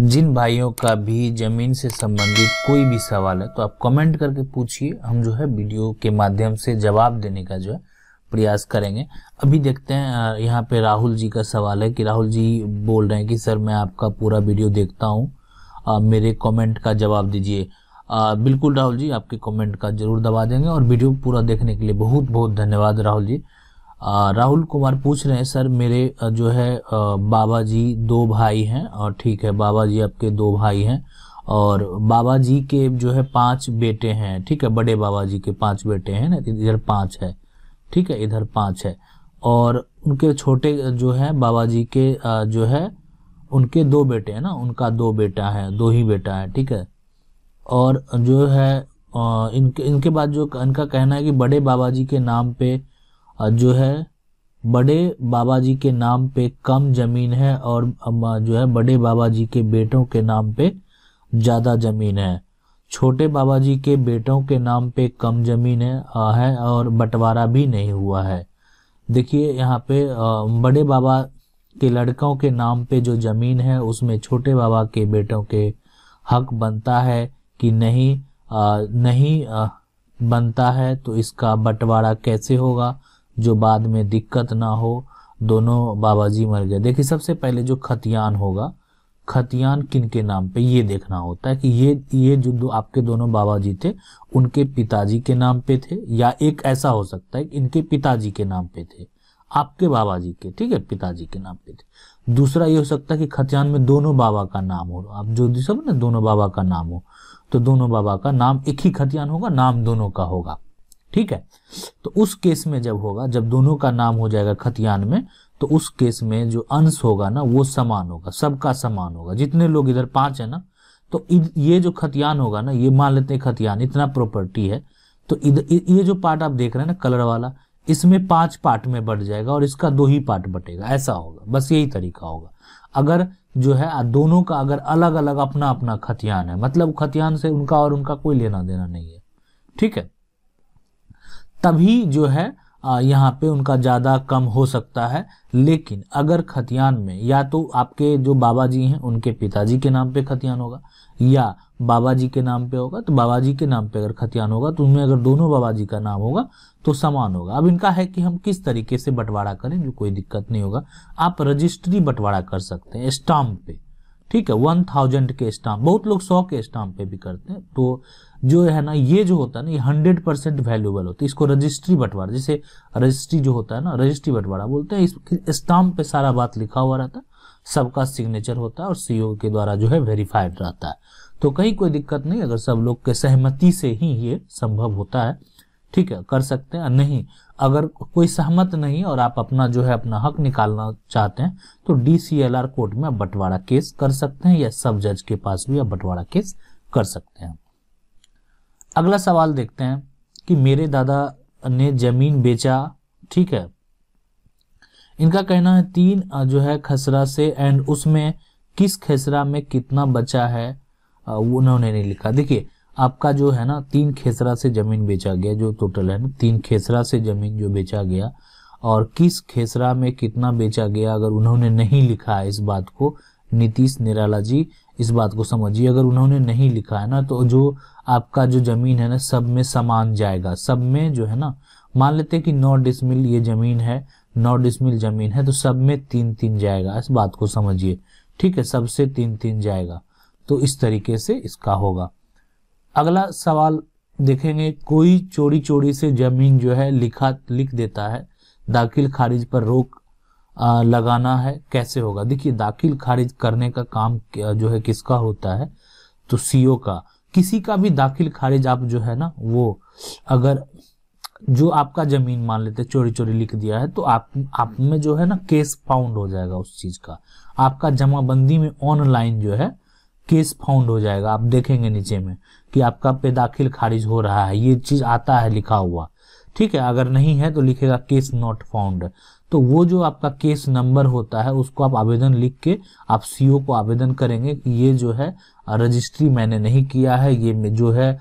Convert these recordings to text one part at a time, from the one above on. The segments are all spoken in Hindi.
जिन भाइयों का भी ज़मीन से संबंधित कोई भी सवाल है तो आप कमेंट करके पूछिए हम जो है वीडियो के माध्यम से जवाब देने का जो है प्रयास करेंगे अभी देखते हैं यहाँ पे राहुल जी का सवाल है कि राहुल जी बोल रहे हैं कि सर मैं आपका पूरा वीडियो देखता हूँ मेरे कमेंट का जवाब दीजिए बिल्कुल राहुल जी आपके कमेंट का जरूर दबा देंगे और वीडियो पूरा देखने के लिए बहुत बहुत धन्यवाद राहुल जी राहुल कुमार पूछ रहे हैं सर मेरे जो है बाबा जी दो भाई हैं और ठीक है बाबा जी आपके दो भाई हैं और बाबा जी के जो है पांच बेटे हैं ठीक है बड़े बाबा जी के पांच बेटे हैं ना इधर पांच है ठीक है इधर पांच है और उनके छोटे जो है बाबा जी के जो है उनके दो बेटे हैं ना उनका दो बेटा है दो ही बेटा है ठीक है और जो है इनके इनके बाद जो इनका कहना है कि बड़े बाबा जी के नाम पे जो है बड़े बाबा जी के नाम पे कम जमीन है और जो है बड़े बाबा जी के बेटों के नाम पे ज़्यादा जमीन है छोटे बाबा जी के बेटों के नाम पे कम जमीन है, है और बंटवारा भी नहीं हुआ है देखिए यहाँ पे बड़े बाबा के लड़कों के नाम पे जो ज़मीन है उसमें छोटे बाबा के बेटों के हक बनता है कि नहीं आ, नहीं आ, बनता है तो इसका बंटवारा कैसे होगा जो बाद में दिक्कत ना हो दोनों बाबा जी मर गए देखिए सबसे पहले जो खतियान होगा खतियान किन के नाम पे ये देखना होता है कि ये ये जो दो आपके दोनों बाबा जी थे उनके पिताजी के नाम पे थे या एक ऐसा हो सकता है कि इनके पिताजी के नाम पे थे आपके बाबा जी के ठीक है पिताजी के नाम पे थे दूसरा ये हो सकता है कि खतियान में दोनों बाबा का नाम हो आप जो सब ना दोनों बाबा का नाम हो तो दोनों बाबा का नाम एक ही खतियान होगा नाम दोनों का होगा ठीक है तो उस केस में जब होगा जब दोनों का नाम हो जाएगा खतियान में तो उस केस में जो अंश होगा ना वो समान होगा सबका समान होगा जितने लोग इधर पांच है ना तो ये जो खतियान होगा ना ये मान लेते हैं खतियान इतना प्रॉपर्टी है तो इधर ये जो पार्ट आप देख रहे हैं ना कलर वाला इसमें पांच पार्ट में बढ़ जाएगा और इसका दो ही पार्ट बटेगा ऐसा होगा बस यही तरीका होगा अगर जो है दोनों का अगर अलग अलग अपना अपना खतियान है मतलब खतियान से उनका और उनका कोई लेना देना नहीं है ठीक है तभी जो है यहाँ पे उनका ज़्यादा कम हो सकता है लेकिन अगर खतियान में या तो आपके जो बाबा जी हैं उनके पिताजी के नाम पे खतियान होगा या बाबा जी के नाम पे होगा तो बाबा जी के नाम पे अगर खतियान होगा तो उनमें अगर दोनों बाबा जी का नाम होगा तो समान होगा अब इनका है कि हम किस तरीके से बंटवारा करें जो कोई दिक्कत नहीं होगा आप रजिस्ट्री बंटवारा कर सकते हैं स्टाम्प पे ठीक है वन थाउजेंड के स्टाम्प बहुत लोग सौ के स्टाम्प पे भी करते हैं तो जो है ना ये जो होता है ना ये हंड्रेड परसेंट वैल्यूबल होती है इसको रजिस्ट्री बंटवारा जैसे रजिस्ट्री जो होता है ना रजिस्ट्री बंटवारा बोलते हैं इस स्टाम्प पे सारा बात लिखा हुआ रहता है सबका सिग्नेचर होता है और सीईओ e के द्वारा जो है वेरीफाइड रहता है तो कहीं कोई दिक्कत नहीं अगर सब लोग के सहमति से ही ये संभव होता है ठीक है कर सकते हैं नहीं अगर कोई सहमत नहीं और आप अपना जो है अपना हक निकालना चाहते हैं तो डीसीएलआर कोर्ट में आप बंटवारा केस कर सकते हैं या सब जज के पास भी आप बंटवारा केस कर सकते हैं अगला सवाल देखते हैं कि मेरे दादा ने जमीन बेचा ठीक है इनका कहना है तीन जो है खसरा से एंड उसमें किस खेसरा में कितना बचा है वो उन्होंने नहीं लिखा देखिए आपका जो है ना तीन खेसरा से जमीन बेचा गया जो टोटल है ना तीन खेसरा से जमीन जो बेचा गया और किस खेसरा में कितना बेचा गया अगर उन्होंने नहीं लिखा इस बात को नीतीश निराला जी इस बात को समझिए अगर उन्होंने नहीं लिखा है ना तो जो आपका जो ज़मीन है ना सब में समान जाएगा सब में जो है ना मान लेते हैं कि नौ डिसमिल ये ज़मीन है नौ डिसमिल ज़मीन है तो सब में तीन तीन जाएगा इस बात को समझिए ठीक है सबसे तीन तीन जाएगा तो इस तरीके से इसका होगा अगला सवाल देखेंगे कोई चोरी चोरी से जमीन जो है लिखा लिख देता है दाखिल खारिज पर रोक आ, लगाना है कैसे होगा देखिए दाखिल खारिज करने का काम जो है किसका होता है तो सीओ का किसी का भी दाखिल खारिज आप जो है ना वो अगर जो आपका जमीन मान लेते चोरी चोरी लिख दिया है तो आप आप में जो है ना केस फाउंड हो जाएगा उस चीज का आपका जमाबंदी में ऑनलाइन जो है केस फाउंड हो जाएगा आप देखेंगे नीचे में कि आपका पे दाखिल खारिज हो रहा है ये चीज आता है लिखा हुआ ठीक है अगर नहीं है तो लिखेगा केस नॉट फाउंड तो वो जो आपका केस नंबर होता है उसको आप आवेदन लिख के आप सीओ को आवेदन करेंगे कि ये जो है रजिस्ट्री मैंने नहीं किया है ये जो है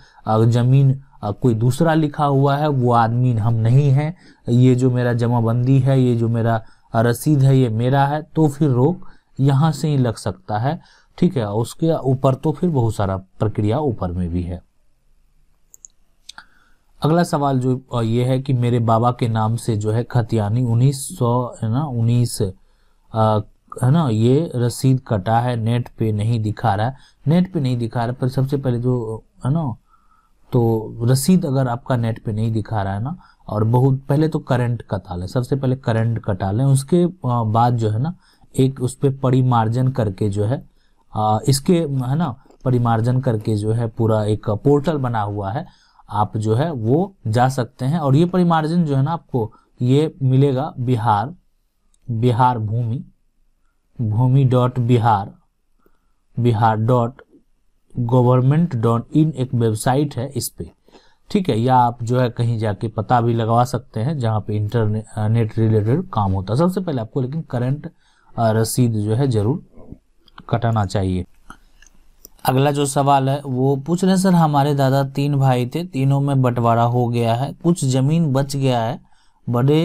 जमीन कोई दूसरा लिखा हुआ है वो आदमी हम नहीं हैं ये जो मेरा जमाबंदी है ये जो मेरा रसीद है ये मेरा है तो फिर रोक यहाँ से ही लग सकता है ठीक है उसके ऊपर तो फिर बहुत सारा प्रक्रिया ऊपर में भी है अगला सवाल जो ये है कि मेरे बाबा के नाम से जो है खतियानी उन्नीस सौ है ना उन्नीस है ना ये रसीद कटा है नेट पे नहीं दिखा रहा है नेट पे नहीं दिखा रहा पर सबसे पहले जो है ना तो रसीद अगर आपका नेट पे नहीं दिखा रहा है ना और बहुत पहले तो करंट कटा लें सबसे पहले करंट कटा लें उसके बाद जो है ना एक उस पर परिमार्जन करके जो है इसके है ना परिमार्जन करके जो है पूरा एक पोर्टल बना हुआ है आप जो है वो जा सकते हैं और ये परिमार्जन जो है ना आपको ये मिलेगा Bihar Bihar Bhumi Bhumi dot Bihar Bihar dot government dot in एक वेबसाइट है इस पे ठीक है या आप जो है कहीं जाके पता भी लगवा सकते हैं जहां पे इंटरनेट रिलेटेड काम होता है सबसे पहले आपको लेकिन करंट रसीद जो है जरूर कटाना चाहिए अगला जो सवाल है वो पूछ रहे हैं सर हमारे दादा तीन भाई थे तीनों में बंटवारा हो गया है कुछ ज़मीन बच गया है बड़े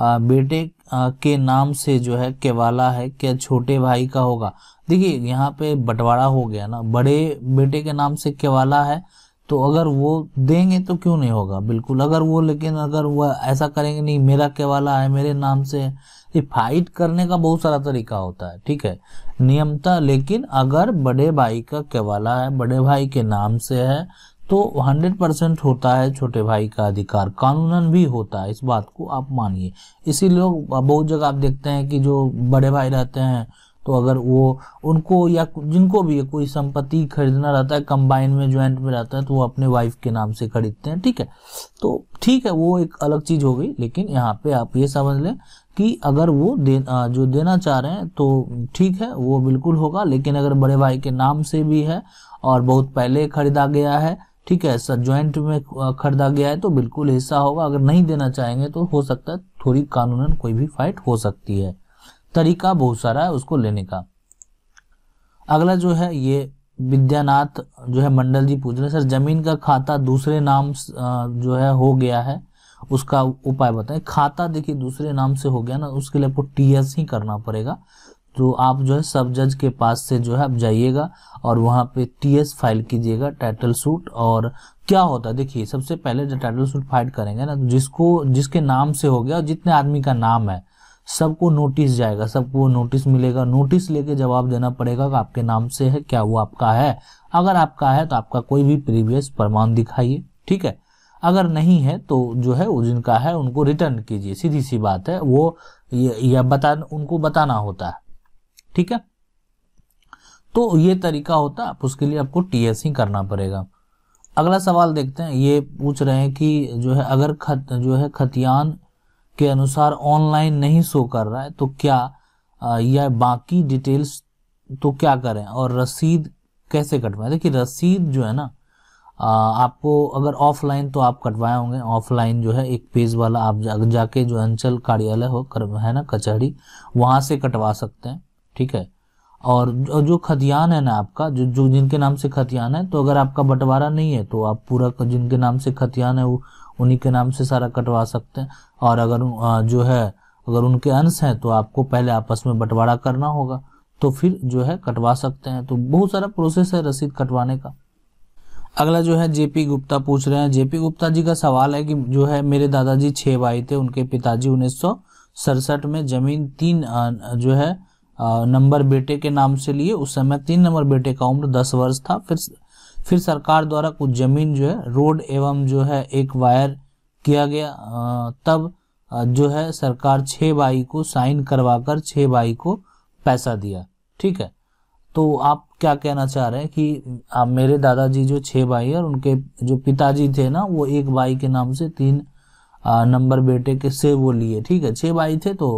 आ, बेटे आ, के नाम से जो है केवाला है क्या छोटे भाई का होगा देखिए यहाँ पे बंटवारा हो गया ना बड़े बेटे के नाम से केवाला है तो अगर वो देंगे तो क्यों नहीं होगा बिल्कुल अगर वो लेकिन अगर वो ऐसा करेंगे नहीं मेरा केवाला है मेरे नाम से है ये फाइट करने का बहुत सारा तरीका होता है ठीक है नियमता लेकिन अगर बड़े भाई का केवाला है बड़े भाई के नाम से है तो 100 परसेंट होता है छोटे भाई का अधिकार कानूनन भी होता है इस बात को आप मानिए इसीलिए बहुत जगह आप देखते हैं कि जो बड़े भाई रहते हैं तो अगर वो उनको या जिनको भी कोई संपत्ति खरीदना रहता है कंबाइन में ज्वाइंट में रहता है तो वो अपने वाइफ के नाम से खरीदते हैं ठीक है तो ठीक है वो एक अलग चीज़ हो गई लेकिन यहाँ पे आप ये समझ लें कि अगर वो दे जो देना चाह रहे हैं तो ठीक है वो बिल्कुल होगा लेकिन अगर बड़े भाई के नाम से भी है और बहुत पहले खरीदा गया है ठीक है सर ज्वाइंट में खरीदा गया है तो बिल्कुल हिस्सा होगा अगर नहीं देना चाहेंगे तो हो सकता है थोड़ी कानूनन कोई भी फाइट हो सकती है तरीका बहुत सारा है उसको लेने का अगला जो है ये विद्यानाथ जो है मंडल जी पूछ रहे सर जमीन का खाता दूसरे नाम जो है हो गया है उसका उपाय बताएं खाता देखिए दूसरे नाम से हो गया ना उसके लिए आपको टी एस ही करना पड़ेगा तो आप जो है सब जज के पास से जो है आप जाइएगा और वहाँ पे टी एस फाइल कीजिएगा टाइटल सूट और क्या होता है देखिए सबसे पहले जो टाइटल सूट फाइल करेंगे ना तो जिसको जिसके नाम से हो गया और जितने आदमी का नाम है सबको नोटिस जाएगा सबको नोटिस मिलेगा नोटिस लेके जवाब देना पड़ेगा कि आपके नाम से है क्या वो आपका है अगर आपका है तो आपका कोई भी प्रीवियस प्रमाण दिखाइए ठीक है अगर नहीं है तो जो है जिनका है उनको रिटर्न कीजिए सीधी सी बात है वो या बता उनको बताना होता है ठीक है तो ये तरीका होता है उसके लिए आपको टीएससी करना पड़ेगा अगला सवाल देखते हैं ये पूछ रहे हैं कि जो है अगर खत जो है खतियान के अनुसार ऑनलाइन नहीं शो कर रहा है तो क्या यह बाकी डिटेल्स तो क्या करें और रसीद कैसे कटवाएं देखिए रसीद जो है ना आपको अगर ऑफलाइन तो आप कटवाए होंगे ऑफलाइन जो है एक पेज वाला आप जा, जाके जो अंचल कार्यालय हो कर है ना कचहरी वहां से कटवा सकते हैं ठीक है और जो, जो खतियान है ना आपका जो जो जिनके नाम से खतियान है तो अगर आपका बंटवारा नहीं है तो आप पूरा जिनके नाम से खतियान है वो उन्हीं के नाम से सारा कटवा सकते हैं और अगर जो है अगर उनके अंश हैं तो आपको पहले आपस में बंटवारा करना होगा तो फिर जो है कटवा सकते हैं तो बहुत सारा प्रोसेस है रसीद कटवाने का अगला जो है जेपी गुप्ता पूछ रहे हैं जेपी गुप्ता जी का सवाल है कि जो है मेरे दादाजी छः भाई थे उनके पिताजी उन्नीस सड़सठ में जमीन तीन जो है नंबर बेटे के नाम से लिए उस समय तीन नंबर बेटे का उम्र दस वर्ष था फिर फिर सरकार द्वारा कुछ ज़मीन जो है रोड एवं जो है एक वायर किया गया तब जो है सरकार छः बाई को साइन करवाकर छः बाई को पैसा दिया ठीक है तो आप क्या कहना चाह रहे हैं कि आप मेरे दादाजी जो छः भाई और उनके जो पिताजी थे ना वो एक भाई के नाम से तीन नंबर बेटे के से वो लिए ठीक है छः भाई थे तो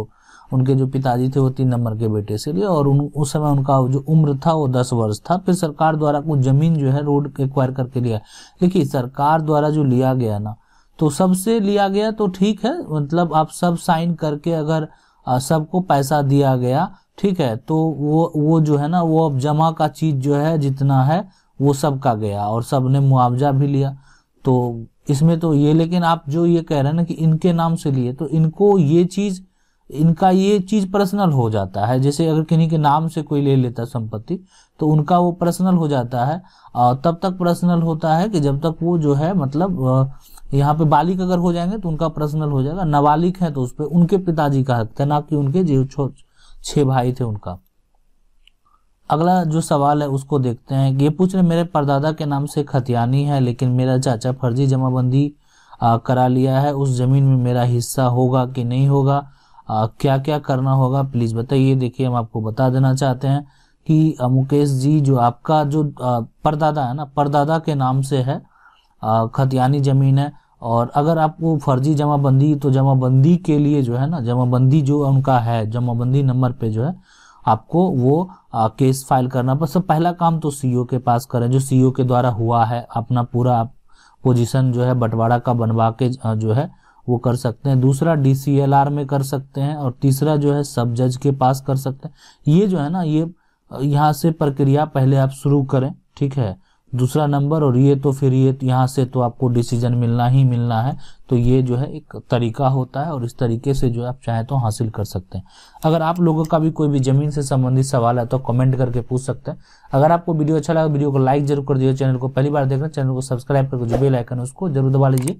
उनके जो पिताजी थे वो तीन नंबर के बेटे से लिए और उन उस समय उनका जो उम्र था वो दस वर्ष था फिर सरकार द्वारा कुछ जमीन जो है रोड एक्वायर करके लिया देखिए सरकार द्वारा जो लिया गया ना तो सबसे लिया गया तो ठीक है मतलब आप सब साइन करके अगर सबको पैसा दिया गया ठीक है तो वो वो जो है ना वो अब जमा का चीज जो है जितना है वो सबका गया और सब ने मुआवजा भी लिया तो इसमें तो ये लेकिन आप जो ये कह रहे हैं ना कि इनके नाम से लिए तो इनको ये चीज इनका ये चीज पर्सनल हो जाता है जैसे अगर किन्हीं के नाम से कोई ले लेता संपत्ति तो उनका वो पर्सनल हो जाता है और तब तक पर्सनल होता है कि जब तक वो जो है मतलब यहाँ पे बालिक अगर हो जाएंगे तो उनका पर्सनल हो जाएगा नाबालिक है तो उस पर उनके पिताजी का हक था ना कि उनके जो छ भाई थे उनका अगला जो सवाल है उसको देखते हैं ये पूछ रहे मेरे परदादा के नाम से खतियानी है लेकिन मेरा चाचा फर्जी जमाबंदी करा लिया है उस जमीन में मेरा हिस्सा होगा कि नहीं होगा आ, क्या क्या करना होगा प्लीज़ बताइए देखिए हम आपको बता देना चाहते हैं कि मुकेश जी जो आपका जो परदादा है ना परदादा के नाम से है खतियानी ज़मीन है और अगर आपको फर्जी जमाबंदी तो जमाबंदी के लिए जो है ना जमाबंदी जो उनका है जमाबंदी नंबर पे जो है आपको वो आ, केस फाइल करना पर सब पहला काम तो सीईओ के पास करें जो सीईओ के द्वारा हुआ है अपना पूरा पोजीशन जो है बंटवारा का बनवा के जो है वो कर सकते हैं दूसरा डी में कर सकते हैं और तीसरा जो है सब जज के पास कर सकते हैं ये जो है ना ये यहाँ से प्रक्रिया पहले आप शुरू करें ठीक है दूसरा नंबर और ये तो फिर ये यहाँ से तो आपको डिसीजन मिलना ही मिलना है तो ये जो है एक तरीका होता है और इस तरीके से जो है आप चाहें तो हासिल कर सकते हैं अगर आप लोगों का भी कोई भी ज़मीन से संबंधित सवाल है तो कमेंट करके पूछ सकते हैं अगर आपको वीडियो अच्छा लगा तो वीडियो को लाइक जरूर कर दीजिए चैनल को पहली बार देख रहे हैं चैनल को सब्सक्राइब करके जो बेलाइकन है उसको जरूर दबा लीजिए